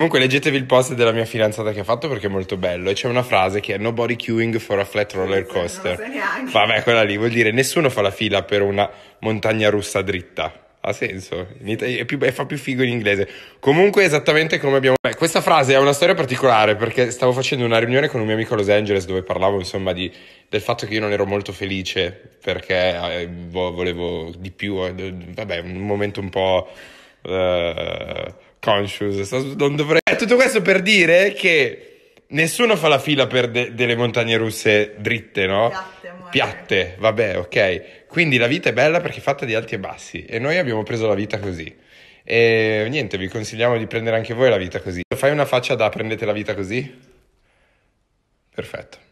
Comunque leggetevi il post della mia fidanzata che ha fatto perché è molto bello e c'è una frase che è nobody queuing for a flat roller coaster. Non lo so neanche. Vabbè, quella lì vuol dire nessuno fa la fila per una montagna russa dritta. Ha senso, è più, è fa più figo in inglese. Comunque, esattamente come abbiamo. Beh, questa frase ha una storia particolare perché stavo facendo una riunione con un mio amico a Los Angeles dove parlavo insomma di, del fatto che io non ero molto felice perché eh, volevo di più. Eh, vabbè, un momento un po' uh, conscious. Non dovrei... Eh, tutto questo per dire che nessuno fa la fila per de- delle montagne russe dritte, no? Piatte, amore. Piatte, vabbè, ok. Quindi la vita è bella perché è fatta di alti e bassi e noi abbiamo preso la vita così. E niente, vi consigliamo di prendere anche voi la vita così. Fai una faccia da prendete la vita così? Perfetto.